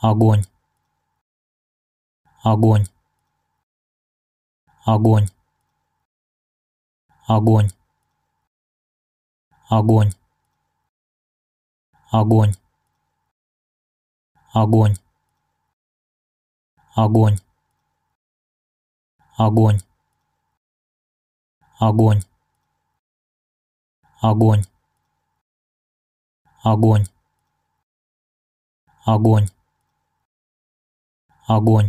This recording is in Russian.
огонь огонь огонь огонь огонь огонь огонь огонь огонь огонь огонь огонь огонь огонь.